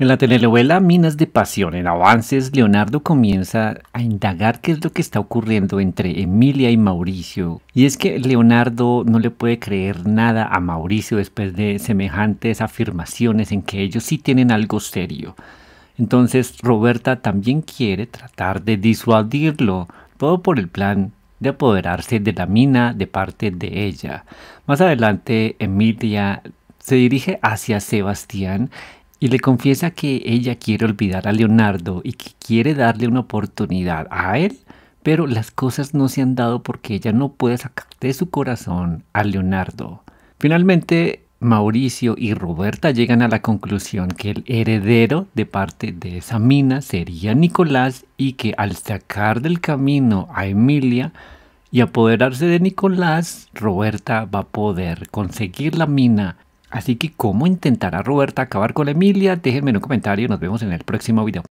En la telenovela Minas de Pasión en Avances, Leonardo comienza a indagar qué es lo que está ocurriendo entre Emilia y Mauricio. Y es que Leonardo no le puede creer nada a Mauricio después de semejantes afirmaciones en que ellos sí tienen algo serio. Entonces Roberta también quiere tratar de disuadirlo, todo por el plan de apoderarse de la mina de parte de ella. Más adelante, Emilia se dirige hacia Sebastián y le confiesa que ella quiere olvidar a Leonardo y que quiere darle una oportunidad a él, pero las cosas no se han dado porque ella no puede sacar de su corazón a Leonardo. Finalmente, Mauricio y Roberta llegan a la conclusión que el heredero de parte de esa mina sería Nicolás y que al sacar del camino a Emilia y apoderarse de Nicolás, Roberta va a poder conseguir la mina Así que, ¿cómo intentará Roberta acabar con Emilia? Déjenme en un comentario. Nos vemos en el próximo video.